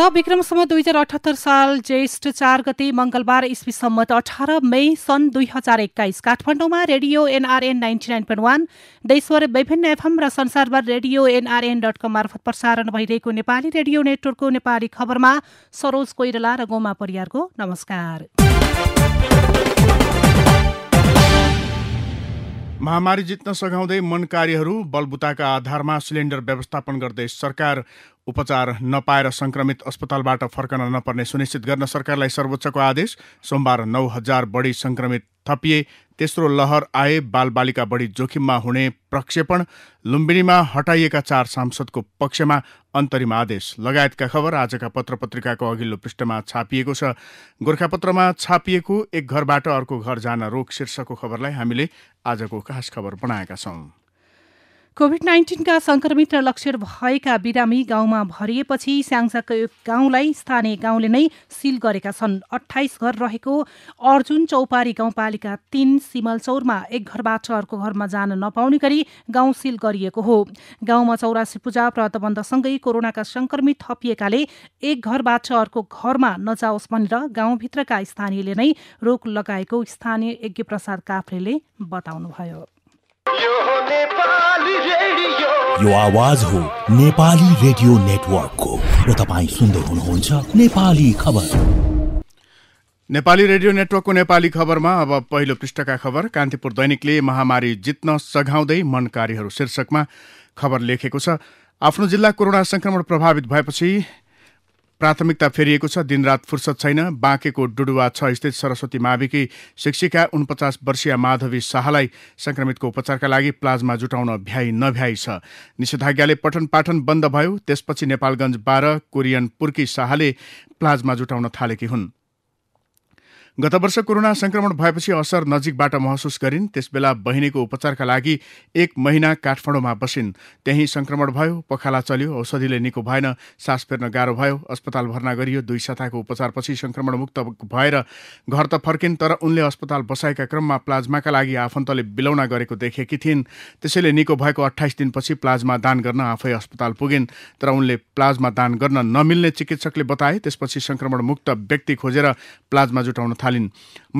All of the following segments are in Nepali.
आज विक्रमसम्म दुई हजार अठहत्तर साल ज्येष्ठ चार गते इस्वी इस्वीसम्मत अठार मई सन् दुई हजार एक्काइस काठमाडौँमा radio NRN ninety nine point one देशभर विभिन्न एफएम र संसारभर रेडियो एनआरएन डट कम मार्फत प्रसारण भइरहेको नेपाली रेडियो नेटवर्कको नेपाली खबरमा सरोज कोइराला र गोमा परियारको नमस्कार महामारी जित्न सघाउँदै मन कार्यहरू बलबुताका आधारमा सिलिन्डर व्यवस्थापन गर्दै सरकार उपचार नपाएर संक्रमित अस्पतालबाट फर्कन नपर्ने सुनिश्चित गर्न सरकारलाई सर्वोच्चको आदेश सोमबार नौ हजार बढी संक्रमित थपिए तेस्रो लहर आए बालबालिका बढी जोखिममा हुने प्रक्षेपण लुम्बिनीमा हटाइएका चार सांसदको पक्षमा अन्तरिम आदेश लगायतका खबर आजका पत्र पत्रिकाको अघिल्लो पृष्ठमा छापिएको छ गोर्खापत्रमा छापिएको एक घरबाट अर्को घर जान रोग शीर्षकको खबरलाई हामीले आजको खास खबर बनाएका छौं कोभिड नाइन्टिनका संक्रमित र लक्षण भएका बिरामी गाउँमा भरिएपछि स्याङसाको एक गाउँलाई स्थानीय गाउँले नै सिल गरेका छन् अठाइस घर रहेको अर्जुन चौपारी गाउँपालिका तीन सिमलचौरमा एक घरबाट अर्को घरमा जान नपाउने गरी गाउँ सिल गरिएको हो गाउँमा चौरासी पूजा प्रतबन्धसँगै कोरोनाका संक्रमित थपिएकाले एक घरबाट अर्को घरमा नजाओस् भनेर गाउँभित्रका स्थानीयले नै रोक लगाएको स्थानीय यज्ञ प्रसाद काफ्रेले बताउनुभयो यो आवाज हो नेपाली रेडियो नेटवर्कको र तपाईँ सुन्दै हुनुहुन्छ नेपाली खबर नेपाली रेडियो नेटवर्कको नेपाली खबरमा अब पहिलो पृष्ठका खबर कान्तिपुर दैनिकले महामारी जित्न सघाउँदै मनकारीहरू शीर्षकमा खबर लेखेको छ आफ्नो जिल्ला कोरोना संक्रमण प्रभावित भएपछि प्राथमिकता फेरिएको छ दिनरात फुर्सद छैन बाँकेको डुडुवा छ स्थित सरस्वती माविकी शिक्षिका उनपचास वर्षीय माधवी शाहलाई संक्रमितको उपचारका लागि प्लाज्मा जुटाउन भ्याइ नभ्याई छ निषेधाज्ञाले पठन पाठन बन्द भयो त्यसपछि नेपालगञ्ज बाह्र कोरियन पुर्की शाहले प्लाज्मा जुटाउन थालेकी हुन् गत वर्ष कोरोना संक्रमण भएपछि असर नजिकबाट महसुस गरिन् त्यसबेला बहिनीको उपचारका लागि एक महिना काठमाडौँमा बसिन् त्यही संक्रमण भयो पखाला चल्यो औषधिले निको भएन सास फेर्न गाह्रो भयो अस्पताल भर्ना गरियो दुई साताको उपचारपछि संक्रमणमुक्त भएर घर त फर्किन् तर उनले अस्पताल बसाएका क्रममा प्लाज्माका लागि आफन्तले बिलौना गरेको देखेकी थिइन् त्यसैले निको भएको अठाइस दिनपछि प्लाज्मा दान गर्न आफै अस्पताल पुगिन् तर उनले प्लाज्मा दान गर्न नमिल्ने चिकित्सकले बताए त्यसपछि संक्रमण मुक्त व्यक्ति खोजेर प्लाज्मा जुटाउन थाले थालिन्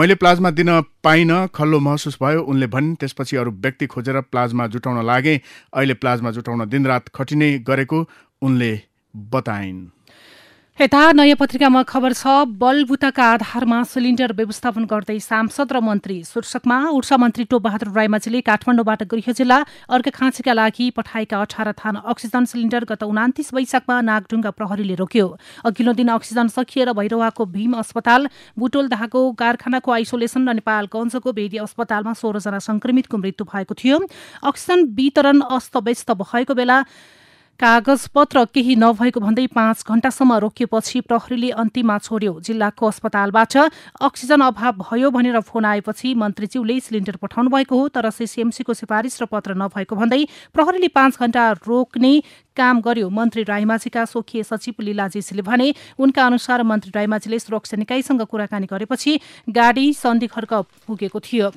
मैले प्लाज्मा दिन पाइनँ खल्लो महसुस भयो उनले भन् त्यसपछि अरू व्यक्ति खोजेर प्लाज्मा जुटाउन लागे अहिले प्लाज्मा जुटाउन दिनरात खटिने गरेको उनले बताइन् यता नयाँ पत्रिकामा खबर छ बलबुताका आधारमा सिलिन्डर व्यवस्थापन गर्दै सांसद र मन्त्री शीर्षकमा ऊर्जा मन्त्री टोपबहादुर राईमाझीले काठमाडौँबाट गृह जिल्ला अर्घाखाँचीका लागि पठाएका अठार थान अक्सिजन सिलिन्डर गत उनातिस वैशाखमा नागढुङ्गा प्रहरीले रोक्यो अघिल्लो दिन अक्सिजन सकिएर भैरवाको भीम अस्पताल बुटोल दाहको कारखानाको आइसोलेसन र नेपालगञ्जको बेदी अस्पतालमा सोह्रजना संक्रमितको मृत्यु भएको थियो अक्सिजन वितरण अस्तव्यस्त भएको बेला कागजपत्र केही नभएको भन्दै पाँच घण्टासम्म रोकिएपछि प्रहरीले अन्तिममा छोड्यो जिल्लाको अस्पतालबाट अक्सिजन अभाव भयो भनेर फोन आएपछि मन्त्रीज्यूले सिलिन्डर पठाउनु भएको हो तर सिसिएमसीको सिफारिस र पत्र नभएको भन्दै प्रहरीले पाँच घण्टा रोक्ने काम गर्यो मन्त्री राईमाझीका स्वकीय सचिव लीलाजीसीले भने उनका अनुसार मन्त्री राईमाझीले सुरक्षा निकायसँग कुराकानी गरेपछि गाडी सन्धिखर्क पुगेको थियो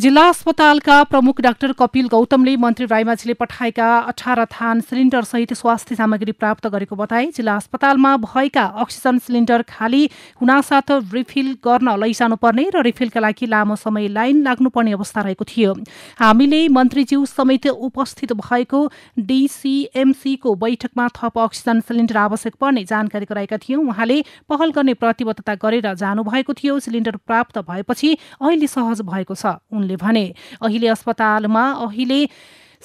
जिल्ला अस्पतालका प्रमुख डाक्टर कपिल गौतमले मन्त्री राईमाझीले पठाएका अठार थान सहित स्वास्थ्य सामग्री प्राप्त गरेको बताए जिल्ला अस्पतालमा भएका अक्सिजन सिलिन्डर खाली हुनासाथ रिफिल गर्न लैजानुपर्ने र रिफिलका लागि लामो समय लाइन लाग्नुपर्ने अवस्था रहेको थियो हामीले मन्त्रीज्यू समेत उपस्थित भएको डिसिएमसीको बैठकमा थप अक्सिजन सिलिन्डर आवश्यक पर्ने जानकारी गराएका थियौं उहाँले पहल गर्ने प्रतिबद्धता गरेर जानुभएको थियो सिलिन्डर प्राप्त भएपछि अहिले सहज भएको छ उनले भने अहिले अस्पतालमा अहिले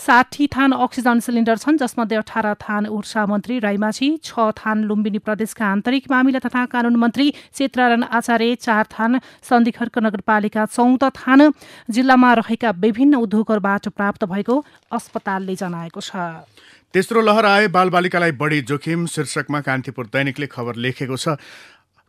साठी थान अक्सिजन सिलिन्डर छन् जसमध्ये अठार थान ऊर्जा मन्त्री राईमाझी छ थान लुम्बिनी प्रदेशका आन्तरिक मामिला तथा कानून मन्त्री चेतरारायण आचार्य चार थान सन्धिखर्क नगरपालिका चौध थान जिल्लामा रहेका विभिन्न उद्योगहरूबाट प्राप्त भएको अस्पतालले जनाएको छ तेस्रो लहर आए बालबालिकालाई बढी जोखिम शीर्षकमा कान्तिपुर दैनिकले खबर लेखेको छ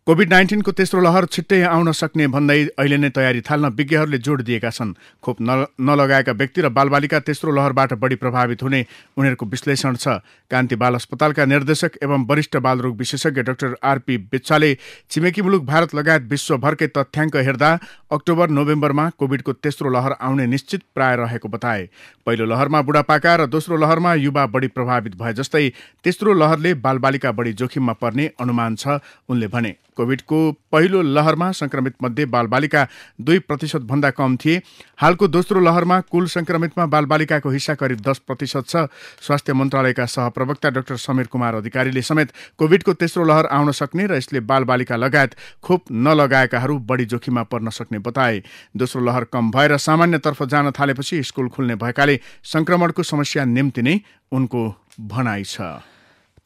कोभिड नाइन्टिनको तेस्रो लहर छिट्टै आउन सक्ने भन्दै अहिले नै तयारी थाल्न विज्ञहरूले जोड दिएका छन् खोप नलगाएका व्यक्ति र बालबालिका तेस्रो लहरबाट बढी प्रभावित हुने उनीहरूको विश्लेषण छ कान्ति बाल अस्पतालका निर्देशक एवं वरिष्ठ बालरोग विशेषज्ञ डाक्टर आरपी बिच्छाले छिमेकी मुलुक भारत लगायत विश्वभरकै तथ्याङ्क हेर्दा अक्टोबर नोभेम्बरमा कोभिडको तेस्रो लहर आउने निश्चित प्राय रहेको बताए पहिलो लहरमा बुढापाका र दोस्रो लहरमा युवा बढी प्रभावित भए जस्तै तेस्रो लहरले बालबालिका बढी जोखिममा पर्ने अनुमान छ उनले भने कोविडको पहिलो लहरमा संक्रमित संक्रमितमध्ये बालबालिका दुई प्रतिशत भन्दा कम थिए हालको दोस्रो लहरमा कुल संक्रमितमा बालबालिकाको हिस्सा करिब दस प्रतिशत छ स्वास्थ्य मन्त्रालयका सहप्रवक्ता डाक्टर समीर कुमार अधिकारीले समेत कोविडको तेस्रो लहर आउन सक्ने र यसले बालबालिका लगायत खोप नलगाएकाहरू बढी जोखिममा पर्न सक्ने बताए दोस्रो लहर कम भएर सामान्यतर्फ जान थालेपछि स्कुल खुल्ने भएकाले संक्रमणको समस्या निम्ति नै उनको भनाइ छ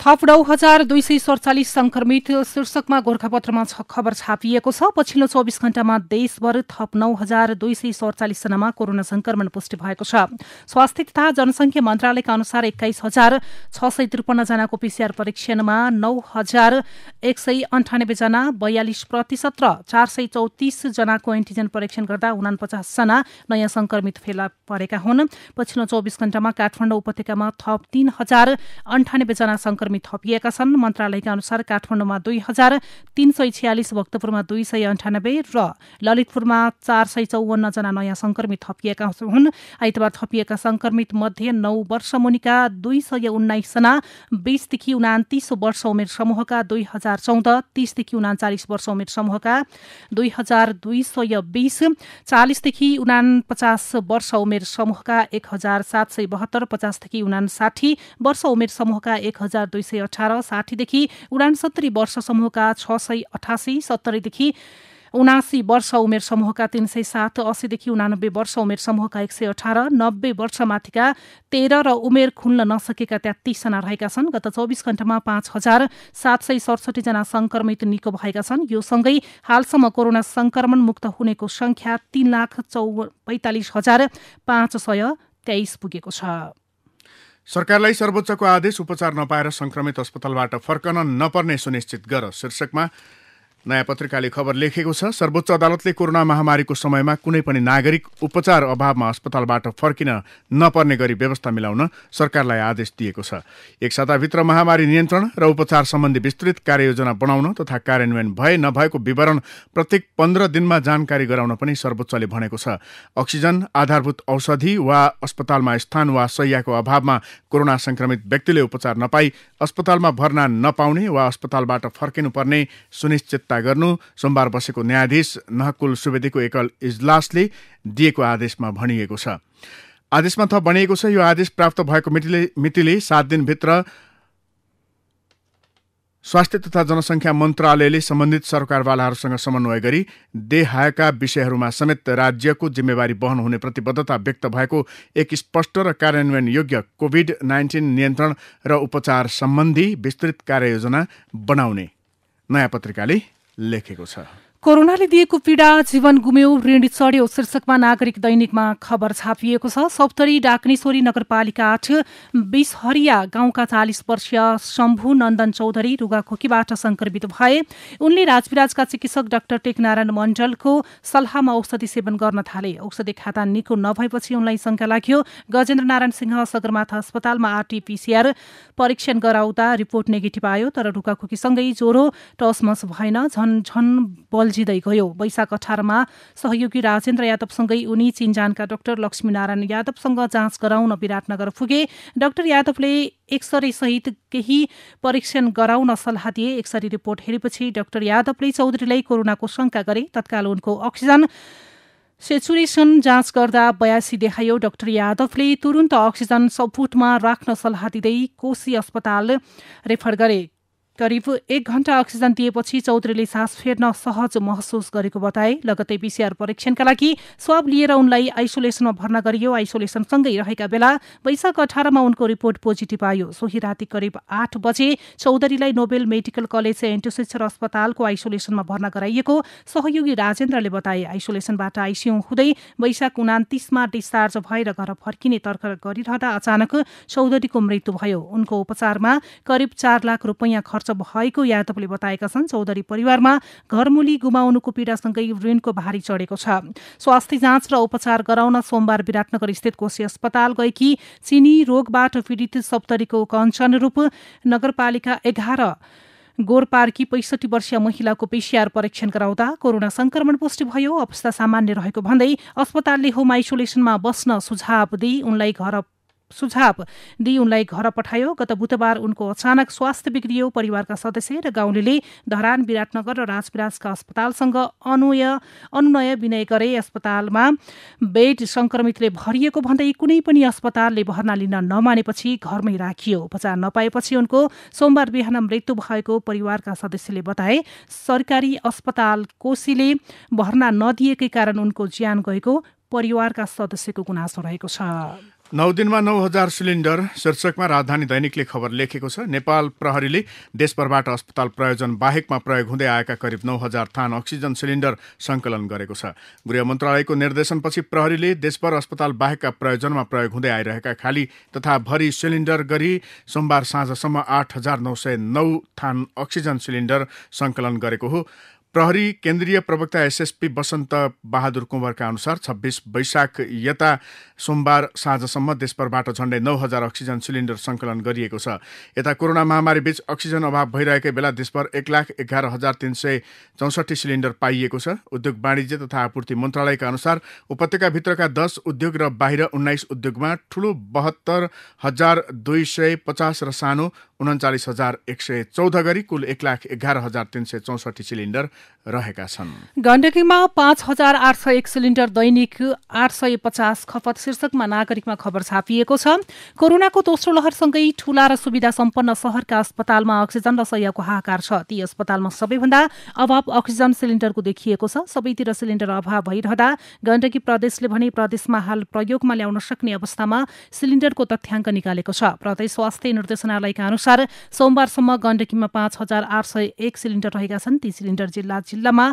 थपडौ हजार दुई सय सडचालिस संक्रमित शीर्षकमा गोर्खापत्रमा खबर छापिएको छ पछिल्लो चौबिस घण्टामा देशभर थप नौ हजार दुई सय सडचालिसजनामा कोरोना संक्रमण पुष्टि भएको छ स्वास्थ्य तथा जनसङ्ख्या मन्त्रालयका अनुसार एक्काइस हजार छ सय त्रिपन्नजनाको पीसीआर परीक्षणमा नौ हजार एक सय अन्ठानब्बेजना बयालिस प्रतिशत र चार सय चौतिसजनाको एन्टिजेन परीक्षण गर्दा उनापचासजना नयाँ संक्रमित फेला परेका हुन् पछिल्लो चौबिस घण्टामा काठमाडौँ उपत्यकामा थप तीन हजार अन्ठानब्बेजना संक्रमित कर्मी थपिएका छन् मन्त्रालयका अनुसार काठमाडौँमा दुई हजार तीन सय छ्यालिस भक्तपुरमा दुई सय अन्ठानब्बे र ललितपुरमा चार सय चौवन्नजना नयाँ संक्रमित थपिएका हुन् आइतबार थपिएका संक्रमित मध्ये नौ वर्ष मुनिका दुई सय उन्नाइसजना बीसदेखि उनातिस वर्ष उमेर समूहका दुई हजार चौध तीसदेखि उनाचालिस वर्ष उमेर समूहका दुई हजार दुई सय बीस चालिसदेखि उनापचास वर्ष उमेर समूहका एक हजार सात सय बहत्तर पचासदेखि उनासाठी वर्ष उमेर समूहका एक हजार दुई दुई सय अठार साठीदेखि उनासत्तरी वर्ष समूहका छ सय अठासी सत्तरीदेखि उनासी वर्ष उमेर समूहका तीन सय सात अस्सीदेखि उनानब्बे वर्ष उमेर समूहका एक सय अठार नब्बे वर्षमाथिका तेह्र र उमेर खुल्न नसकेका तेत्तिसजना रहेका छन् गत चौबिस घण्टामा पाँच हजार सात सय सडसठीजना संक्रमित निको भएका छन् यो सँगै हालसम्म कोरोना संक्रमण मुक्त हुनेको संख्या तीन लाख चौ पैँतालिस हजार पाँच सय तेइस पुगेको छ सरकारलाई सर्वोच्चको आदेश उपचार नपाएर संक्रमित अस्पतालबाट फर्कन नपर्ने सुनिश्चित गर शीर्षकमा नयाँ पत्रिकाले खबर लेखेको छ सर्वोच्च अदालतले कोरोना महामारीको समयमा कुनै पनि नागरिक उपचार अभावमा अस्पतालबाट फर्किन नपर्ने गरी व्यवस्था मिलाउन सरकारलाई आदेश दिएको छ एक साताभित्र महामारी नियन्त्रण र उपचार सम्बन्धी विस्तृत कार्ययोजना बनाउन तथा कार्यान्वयन भए नभएको विवरण प्रत्येक पन्ध्र दिनमा जानकारी गराउन पनि सर्वोच्चले भनेको छ अक्सिजन आधारभूत औषधि वा अस्पतालमा स्थान वा सयको अभावमा कोरोना संक्रमित व्यक्तिले उपचार नपाई अस्पतालमा भर्ना नपाउने वा अस्पतालबाट फर्किनुपर्ने सुनिश्चित गर्नु सोमबार बसेको न्यायाधीश नहकुल सुवेदीको एकल इजलासले दिएको आदेशमा भनिएको छ आदेशमा थप भनिएको छ यो आदेश प्राप्त भएको मितिले मितिले सात दिनभित्र स्वास्थ्य तथा जनसङ्ख्या मन्त्रालयले सम्बन्धित सरकारवालाहरूसँग समन्वय गरी देहायका विषयहरूमा समेत राज्यको जिम्मेवारी वहन हुने प्रतिबद्धता व्यक्त भएको एक स्पष्ट र कार्यान्वयन योग्य कोभिड नाइन्टिन नियन्त्रण र उपचार सम्बन्धी विस्तृत कार्ययोजना बनाउने नयाँ पत्रिकाले Les que cosa. कोरोनाले दिएको पीडा जीवन गुम्यो ऋण चढ्यो शीर्षकमा नागरिक दैनिकमा खबर छापिएको छ सप्तरी डाक्नेश्वरी नगरपालिका आठ बिसहरिया गाउँका चालिस वर्षीय शम्भु नन्दन चौधरी रुगाखोकीबाट संक्रमित भए उनले राजविराजका चिकित्सक डाक्टर टेकनारायण मण्डलको सल्लाहमा औषधि सेवन गर्न थाले औषधि खाता निको नभएपछि उनलाई शङ्का लाग्यो गजेन्द्र नारायण सिंह सगरमाथा अस्पतालमा आरटीपीसीआर परीक्षण गराउँदा रिपोर्ट नेगेटिभ आयो तर रुगाखोकीसँगै ज्वरो टसमस भएन झन झन बल उल्झिँदै गयो वैशाख अठारमा सहयोगी राजेन्द्र यादवसँगै उनी चिनजानका डाक्टर लक्ष्मीनारायण यादवसँग जाँच गराउन विराटनगर पुगे डाक्टर यादवले एक्सरे सहित केही परीक्षण गराउन सल्लाह दिए एक्सरे रिपोर्ट हेरेपछि डाक्टर यादवले चौधरीलाई कोरोनाको शंका गरे तत्काल उनको अक्सिजन सेचुरेसन जाँच गर्दा बयासी देखायो डाक्टर यादवले तुरुन्त अक्सिजन सपुटमा राख्न सल्लाह दिँदै कोशी अस्पताल रेफर गरे करिब एक घण्टा अक्सिजन दिएपछि चौधरीले सास फेर्न सहज महसुस गरेको बताए लगतै पीसीआर परीक्षणका लागि स्वाब लिएर उनलाई आइसोलेसनमा भर्ना गरियो आइसोलेसनसँगै रहेका बेला वैशाख अठारमा उनको रिपोर्ट पोजिटिभ आयो सोही राति करिब आठ बजे चौधरीलाई नोबेल मेडिकल कलेज एन्टोसेचर अस्पतालको आइसोलेसनमा भर्ना गराइएको सहयोगी राजेन्द्रले बताए आइसोलेसनबाट आइसियु हुँदै वैशाख उनातिसमा डिस्चार्ज भएर घर फर्किने तर्क गरिरहँदा अचानक चौधरीको मृत्यु भयो उनको उपचारमा करिब चार लाख रुपियाँ खर्च खर्च भएको यादवले बताएका छन् चौधरी परिवारमा घरमुली गुमाउनुको पीडासँगै ऋणको भारी चढेको छ स्वास्थ्य जाँच र उपचार गराउन सोमबार विराटनगर स्थित कोशी अस्पताल गएकी चिनी रोगबाट पीडित सप्तरीको रूप नगरपालिका एघार गोरपार्की पैसठी वर्षीय महिलाको पिसिआर परीक्षण गराउँदा कोरोना संक्रमण पुष्टि भयो अवस्था सामान्य रहेको भन्दै अस्पतालले होम आइसोलेसनमा बस्न सुझाव दिई उनलाई घर सुझाव दिई उनलाई घर पठायो गत बुधबार उनको अचानक स्वास्थ्य बिग्रियो परिवारका सदस्य र गाउँले धरान विराटनगर र राजविराजका अस्पतालसँग अनुय अनुनय विनय गरे अस्पतालमा बेड संक्रमितले भरिएको भन्दै कुनै पनि अस्पतालले भर्ना लिन नमानेपछि घरमै राखियो उपचार नपाएपछि उनको सोमबार बिहान मृत्यु भएको परिवारका सदस्यले बताए सरकारी अस्पताल कोशीले भर्ना नदिएकै कारण उनको ज्यान गएको परिवारका सदस्यको गुनासो रहेको छ नौ दिनमा नौ हजार सिलिन्डर शीर्षकमा राजधानी दैनिकले खबर लेखेको छ नेपाल प्रहरीले देशभरबाट अस्पताल प्रयोजन बाहेकमा प्रयोग हुँदै आएका करिब नौ हजार थान अक्सिजन सिलिन्डर सङ्कलन गरेको छ गृह मन्त्रालयको निर्देशनपछि प्रहरीले देशभर अस्पताल बाहेकका प्रयोजनमा प्रयोग हुँदै आइरहेका खाली तथा भरि सिलिन्डर गरी सोमबार साँझसम्म आठ हजार नौ सय नौ थान अक्सिजन सिलिन्डर सङ्कलन गरेको हो प्रहरी केन्द्रीय प्रवक्ता एसएसपी बसन्त बहादुर कुँवरका अनुसार छब्बिस वैशाख यता सोमबार साँझसम्म देशभरबाट झन्डै नौ हजार अक्सिजन सिलिन्डर सङ्कलन गरिएको छ यता कोरोना महामारीबीच अक्सिजन अभाव भइरहेकै बेला देशभर एक लाख एघार हजार तिन सय चौसठी सिलिन्डर पाइएको छ उद्योग वाणिज्य तथा आपूर्ति मन्त्रालयका अनुसार उपत्यकाभित्रका दस उद्योग र बाहिर उन्नाइस उद्योगमा ठूलो बहत्तर हजार दुई सय पचास र सानो उन्चालिस हजार एक सय चौध गरी कुल एक लाख एघार हजार तिन सय चौसठी सिलिन्डर रहेका छन् गण्डकीमा पाँच हजार आठ सय एक सिलिन्डर दैनिक आठ सय पचास खपत शीर्षकमा नागरिकमा खबर छापिएको छ कोरोनाको दोस्रो लहरसँगै ठूला र सुविधा सम्पन्न शहरका अस्पतालमा अक्सिजन र सयको हाहाकार छ ती अस्पतालमा सबैभन्दा अभाव अक्सिजन सिलिन्डरको देखिएको छ सबैतिर सिलिन्डर अभाव भइरहँदा गण्डकी प्रदेशले भने प्रदेशमा हाल प्रयोगमा ल्याउन सक्ने अवस्थामा सिलिन्डरको तथ्याङ्क निकालेको छ प्रदेश स्वास्थ्य निर्देशनालयका अनुसार अनुसार सोमबारसम्म गण्डकीमा पाँच हजार आठ सय एक सिलिन्डर रहेका छन् ती सिलिन्डर जिल्ला जिल्लामा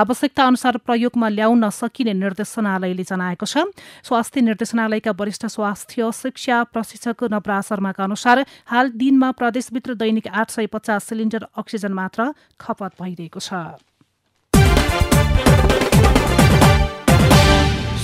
आवश्यकता अनुसार प्रयोगमा ल्याउन सकिने निर्देशनालयले जनाएको छ स्वास्थ्य निर्देशनालयका वरिष्ठ स्वास्थ्य शिक्षा प्रशिक्षक नवरा शर्माका अनुसार हाल दिनमा प्रदेशभित्र दैनिक आठ सय पचास सिलिन्डर अक्सिजन मात्र खपत भइरहेको छ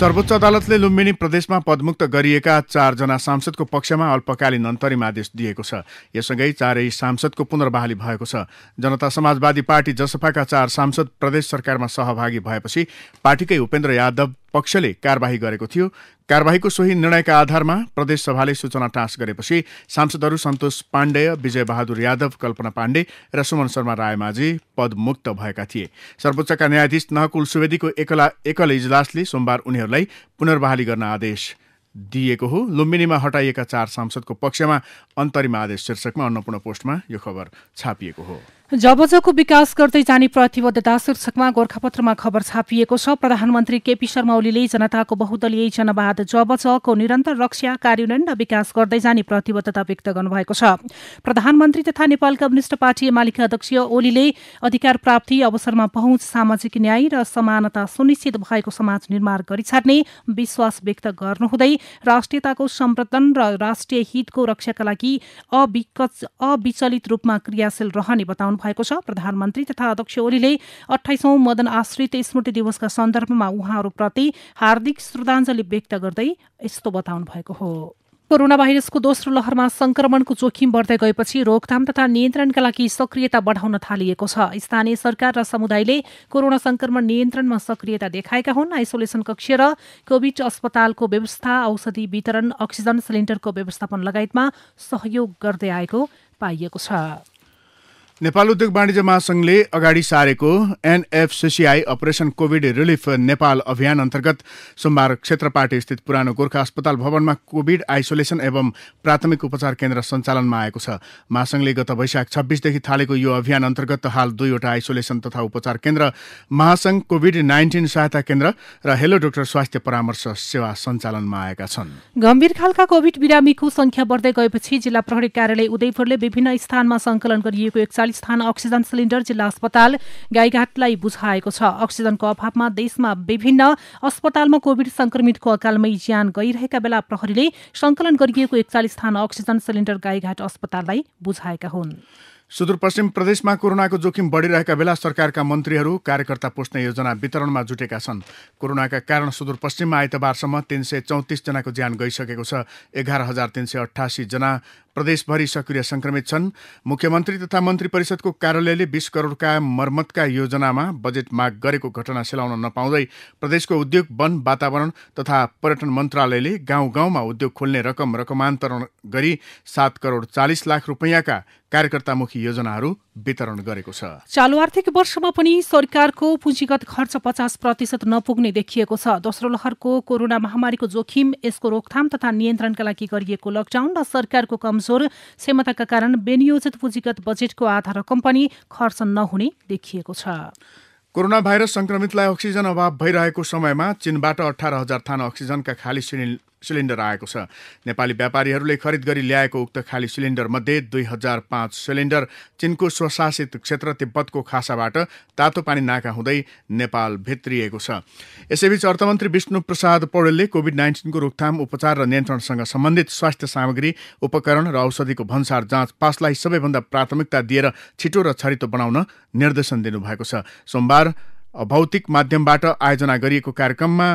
सर्वोच्च अदालतले लुम्बिनी प्रदेशमा पदमुक्त गरिएका चारजना सांसदको पक्षमा अल्पकालीन अन्तरिम आदेश दिएको छ यससँगै चारै सांसदको पुनर्बहाली भएको छ जनता समाजवादी पार्टी जसपाका चार सांसद प्रदेश सरकारमा सहभागी भएपछि पार्टीकै उपेन्द्र यादव पक्षले कार्यवाही गरेको थियो कार्यवाहीको सोही निर्णयका आधारमा प्रदेशसभाले सूचना टाँस गरेपछि सांसदहरू सन्तोष पाण्डेय विजय बहादुर यादव कल्पना पाण्डे र सुमन शर्मा रायमाझी पदमुक्त भएका थिए सर्वोच्चका न्यायाधीश नहकुल सुवेदीको एकला एकल इजलासले सोमबार उनीहरूलाई पुनर्वहाली गर्न आदेश दिएको हो लुम्बिनीमा हटाइएका चार सांसदको पक्षमा अन्तरिम आदेश शीर्षकमा अन्नपूर्ण पोस्टमा यो खबर छापिएको हो जबजको विकास गर्दै जाने प्रतिबद्धता शीर्षकमा गोर्खापत्रमा खबर छापिएको छ प्रधानमन्त्री केपी शर्मा ओलीले जनताको बहुदलीय जनवाद जको निरन्तर रक्षा कार्यान्वयन र विकास गर्दै जाने प्रतिबद्धता व्यक्त गर्नुभएको छ प्रधानमन्त्री तथा नेपाल कम्युनिष्ट पार्टी एमालेका अध्यक्ष ओलीले अधिकार प्राप्ति अवसरमा पहुँच सामाजिक न्याय र समानता सुनिश्चित भएको समाज निर्माण गरिछाड्ने विश्वास व्यक्त गर्नुहुँदै राष्ट्रियताको संवर्धन र राष्ट्रिय हितको रक्षाका लागि अविचलित रूपमा क्रियाशील रहने बताउनु भएको छ प्रधानमन्त्री तथा अध्यक्ष ओलीले अठाइसौं मदन आश्रित स्मृति दिवसका सन्दर्भमा उहाँहरूप्रति हार्दिक श्रद्धाञ्जली व्यक्त गर्दै यस्तो बताउनु भएको हो कोरोना भाइरसको दोस्रो लहरमा संक्रमणको जोखिम बढ्दै गएपछि रोकथाम तथा नियन्त्रणका लागि सक्रियता बढाउन थालिएको छ स्थानीय सरकार र समुदायले कोरोना संक्रमण नियन्त्रणमा सक्रियता देखाएका हुन् आइसोलेसन कक्ष र कोविड अस्पतालको व्यवस्था औषधि वितरण अक्सिजन सिलिण्डरको व्यवस्थापन लगायतमा सहयोग गर्दै आएको पाइएको छ नेपाल उद्योग वाणिज्य महासंघले अगाडि सारेको NFCCI operation Covid relief Nepal अभियान अन्तर्गत सोमबार क्षेत्रपाटी स्थित पुरानो गोर्खा अस्पताल भवनमा कोभिड आइसोलेसन एवं प्राथमिक उपचार केन्द्र सञ्चालनमा आएको छ महासंघले गत वैशाख छब्बिसदेखि थालेको यो अभियान अन्तर्गत हाल दुईवटा आइसोलेसन तथा उपचार केन्द्र महासंघ कोभिड नाइन्टिन सहायता केन्द्र र हेलो डाक्टर स्वास्थ्य परामर्श सेवा सञ्चालनमा आएका छन् गम्भीर खालका कोभिड बिरामीको संख्या बढ्दै गएपछि जिल्ला प्रहरी कार्यालय उदयपुरले विभिन्न स्थानमा संकलन गरिएको एकचालिस स्थान अक्सिजन सिलिन्डर जिल्ला अस्पताल गाईघाटलाई बुझाएको छ अक्सिजनको अभावमा देशमा विभिन्न अस्पतालमा कोविड संक्रमितको अकालमै ज्यान गइरहेका बेला प्रहरीले संकलन गरिएको एकचालिस थान अक्सिजन सिलिन्डर गाईघाट अस्पताललाई बुझाएका हुन् सुदूरपश्चिम प्रदेशमा कोरोनाको जोखिम बढिरहेका बेला सरकारका मन्त्रीहरू कार्यकर्ता पोस्ने योजना वितरणमा जुटेका छन् कोरोनाका कारण सुदूरपश्चिममा आइतबारसम्म तिन सय चौतिसजनाको ज्यान गइसकेको छ एघार हजार तिन सय अठासीजना प्रदेशभरि सक्रिय संक्रमित छन् मुख्यमन्त्री तथा मन्त्री परिषदको कार्यालयले बिस करोडका मर्मतका योजनामा बजेट माग गरेको घटना सेलाउन नपाउँदै प्रदेशको उद्योग वन वातावरण तथा पर्यटन मन्त्रालयले गाउँ गाउँमा उद्योग खोल्ने रकम रकमान्तरण गरी सात करोड चालिस लाख रुपियाँका कार्यकर्तामुखी योजनाहरू वितरण गरेको छ चालु आर्थिक वर्षमा पनि सरकारको पुँजीगत खर्च पचास प्रतिशत नपुग्ने देखिएको छ दोस्रो लहरको कोरोना महामारीको जोखिम यसको रोकथाम तथा नियन्त्रणका लागि गरिएको लकडाउन र सरकारको कमजोर क्षमताका कारण विनियोजित पुँजीगत बजेटको आधार रकम पनि खर्च नहुने देखिएको छ कोरोना भाइरस संक्रमितलाई अक्सिजन अभाव भइरहेको समयमा चीनबाट अठार हजार थान अक्सिजनका खाली सिलिन्डर सिलिन्डर आएको छ नेपाली व्यापारीहरूले खरिद गरी ल्याएको उक्त खाली मध्ये दुई हजार पाँच सिलिन्डर चीनको स्वशासित क्षेत्र तिब्बतको खासाबाट तातो पानी नाका हुँदै नेपाल भित्रिएको छ यसैबीच अर्थमन्त्री विष्णु प्रसाद पौडेलले कोभिड नाइन्टिनको रोकथाम उपचार र नियन्त्रणसँग सम्बन्धित स्वास्थ्य सामग्री उपकरण र औषधिको भन्सार जाँच पासलाई सबैभन्दा प्राथमिकता दिएर छिटो र छरितो बनाउन निर्देशन दिनुभएको छ सोमबार भौतिक माध्यमबाट आयोजना गरिएको कार्यक्रममा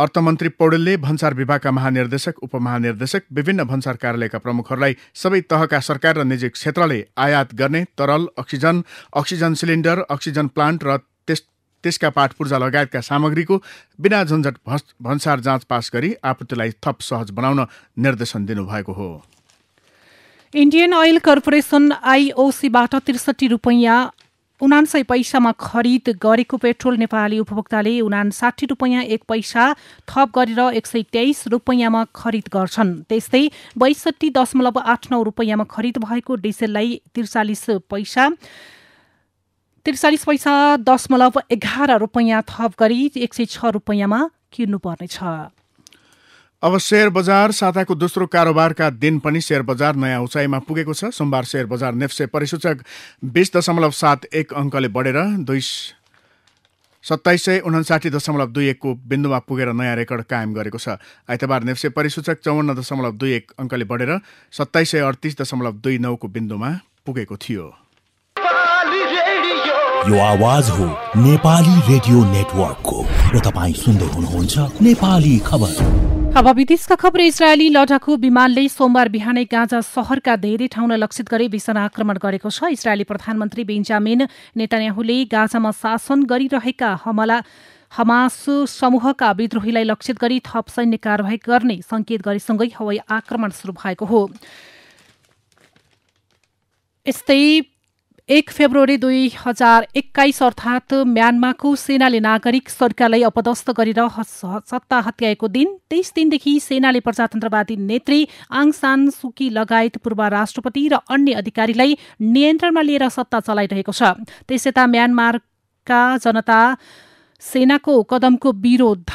अर्थमन्त्री पौडेलले भन्सार विभागका महानिर्देशक उपमहानिर्देशक विभिन्न भन्सार कार्यालयका प्रमुखहरूलाई सबै तहका सरकार र निजी क्षेत्रले आयात गर्ने तरल oxygen oxygen cylinder oxygen plant र त्यसका पाठ पूर्जा लगायतका सामग्रीको बिना झन्झट भन्सार जाँच पास गरी आपूर्तिलाई थप सहज बनाउन निर्देशन दिनुभएको हो इन्डियन ओइल कर्पोरेसन आइओसीबाट त्रिसठी रुपैयाँ उनान्सय पैसामा खरिद गरेको पेट्रोल नेपाली उपभोक्ताले उनासाठी रुपियाँ एक पैसा थप गरेर एक सय तेइस रुपियाँमा खरिद गर्छन् त्यस्तै बैसठी दशमलव आठ नौ रुपियाँमा खरिद भएको डिजेललाई त्रिचालिस पैसा त्रिचालिस पैसा दशमलव एघार रुपियाँ थप गरी एक सय छ रुपियाँमा किन्नुपर्नेछ अब सेयर बजार साताको दोस्रो कारोबारका दिन पनि शेयर बजार नयाँ उचाइमा पुगेको छ सोमबार सेयर बजार नेप्से परिसूचक बिस दशमलव सात एक अङ्कले बढेर दुई सत्ताइस सय उन्साठी दशमलव दुई एकको बिन्दुमा पुगेर नयाँ रेकर्ड कायम गरेको छ आइतबार नेप्से परिसूचक चौवन्न दशमलव दुई एक अङ्कले बढेर सत्ताइस सय अडतिस दशमलव दुई नौको बिन्दुमा पुगेको थियो यो आवाज हो नेपाली रेडियो नेटवर्कको र तपाईँ सुन्दै हुनुहुन्छ नेपाली खबर अब विदेशका खबर इजरायली लडाकु विमानले सोमबार बिहानै गाँजा शहरका धेरै ठाउँलाई लक्षित गरी भीषण आक्रमण गरेको छ इजरायली प्रधानमन्त्री बेन्जामिन नेतान्याहुले गाजामा शासन गरिरहेका हमला हमास समूहका विद्रोहीलाई लक्षित गरी थप सैन्य कारवाही गर्ने संकेत गरेसँगै हवाई आक्रमण शुरू भएको हो यस्तै एक फेब्रुअरी दुई हजार एक्काइस अर्थात् म्यानमारको सेनाले नागरिक सरकारलाई अपदस्थ गरेर सत्ता हत्याएको दिन तेइस दिनदेखि सेनाले प्रजातन्त्रवादी नेत्री आङ सान सुकी लगायत पूर्व राष्ट्रपति र अन्य अधिकारीलाई नियन्त्रणमा लिएर सत्ता चलाइरहेको छ त्यसैता म्यानमारका जनता सेनाको कदमको विरोध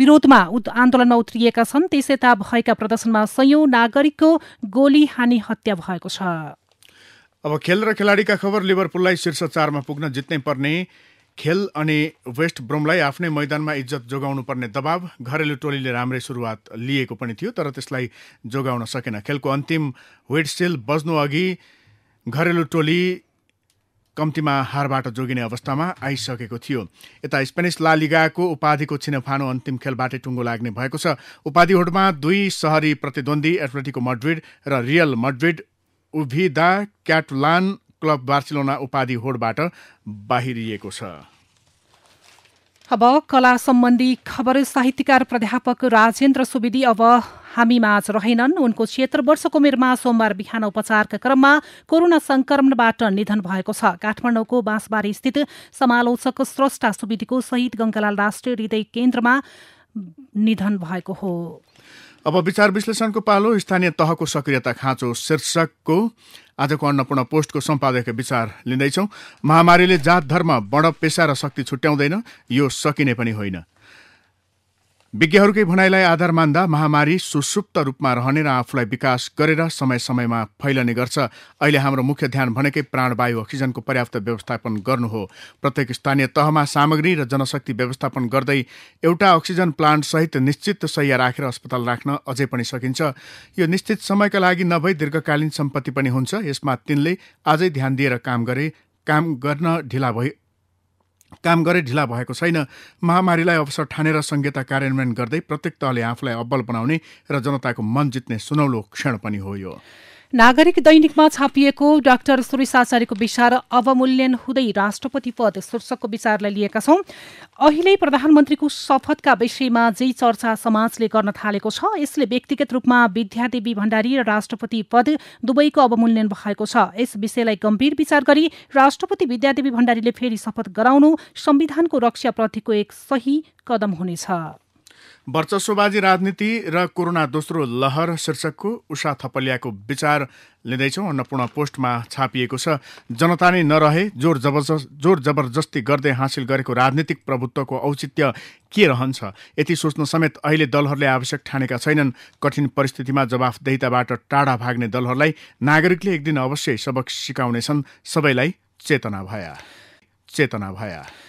विरोधमा आन्दोलनमा उत्रिएका छन् त्यसैता भएका प्रदर्शनमा सयौं नागरिकको गोली हानी हत्या भएको छ अब खेल र खेलाडीका खबर लिभरपुललाई शीर्ष चारमा पुग्न जित्नै पर्ने खेल अनि वेस्ट ब्रोमलाई आफ्नै मैदानमा इज्जत जोगाउनु पर्ने दबाव घरेलु टोलीले राम्रै सुरुवात लिएको पनि थियो तर त्यसलाई जोगाउन सकेन खेलको अन्तिम वेट सेल बज्नु अघि घरेलु टोली कम्तीमा हारबाट जोगिने अवस्थामा आइसकेको थियो यता स्पेनिस लालिगाको उपाधिको छिनफानो अन्तिम खेलबाटै टुङ्गो लाग्ने भएको छ उपाधि उपाधिहोडमा दुई सहरी प्रतिद्वन्दी एथलेटिको मड्रिड र रियल मड्रिड उभिदा क्याटलान क्लब बार्सिलोना उपाधि होडबाट बाहिरिएको छ अब कला सम्बन्धी खबर साहित्यकार प्राध्यापक राजेन्द्र सुवेदी अब हामी माझ रहेनन् उनको छिहत्तर वर्षको उमेरमा सोमबार बिहान उपचारका क्रममा कोरोना संक्रमणबाट निधन भएको छ काठमाडौँको बाँसबारी स्थित समालोचक स्रष्टा सुवेदीको शहीद गङ्गालाल राष्ट्रिय हृदय केन्द्रमा निधन भएको हो अब विचार विश्लेषणको पालो स्थानीय तहको सक्रियता खाँचो शीर्षकको आजको अन्नपूर्ण पोस्टको सम्पादकीय विचार लिँदैछौँ महामारीले जात धर्म बड पेसा र शक्ति छुट्याउँदैन यो सकिने पनि होइन विज्ञहरूकै भनाइलाई आधार मान्दा महामारी सुसुप्त रूपमा रहने र आफूलाई विकास गरेर समय समयमा फैलने गर्छ अहिले हाम्रो मुख्य ध्यान भनेकै प्राणवायु अक्सिजनको पर्याप्त व्यवस्थापन गर्नु हो प्रत्येक स्थानीय तहमा सामग्री र जनशक्ति व्यवस्थापन गर्दै एउटा अक्सिजन प्लान्टसहित निश्चित सय राखेर अस्पताल राख्न अझै पनि सकिन्छ यो निश्चित समयका लागि नभई दीर्घकालीन सम्पत्ति पनि हुन्छ यसमा तिनले आजै ध्यान दिएर काम गरे काम गर्न ढिला भई काम गरे ढिला भएको छैन महामारीलाई अवसर ठानेर संहिता कार्यान्वयन गर्दै प्रत्येक तहले आफूलाई अब्बल बनाउने र जनताको मन जित्ने सुनौलो क्षण पनि हो यो नागरिक दैनिकमा छापिएको डाक्टर सुरेश आचार्यको विचार अवमूल्यन हुँदै राष्ट्रपति पद शीर्षकको विचारलाई लिएका छौं अहिले प्रधानमन्त्रीको शपथका विषयमा जे चर्चा समाजले गर्न थालेको छ यसले व्यक्तिगत रूपमा विद्यादेवी भण्डारी र राष्ट्रपति पद दुवैको अवमूल्यन भएको छ यस विषयलाई गम्भीर विचार गरी राष्ट्रपति विद्यादेवी भण्डारीले फेरि शपथ गराउनु संविधानको रक्षाप्रतिको एक सही कदम हुनेछ वर्चस्वबाजी राजनीति र कोरोना दोस्रो लहर शीर्षकको उषा थपलियाको विचार लिँदैछौँ अन्नपूर्ण पोस्टमा छापिएको छ जनता नै नरहे जोर जबरजस् जोर जबरजस्ती गर्दै हासिल गरेको राजनीतिक प्रभुत्वको औचित्य के रहन्छ यति सोच्न समेत अहिले दलहरूले आवश्यक ठानेका छैनन् कठिन परिस्थितिमा जवाफदेहिताबाट टाढा भाग्ने दलहरूलाई नागरिकले एकदिन अवश्य सबक सिकाउनेछन् सबैलाई चेतना भया चेतना भया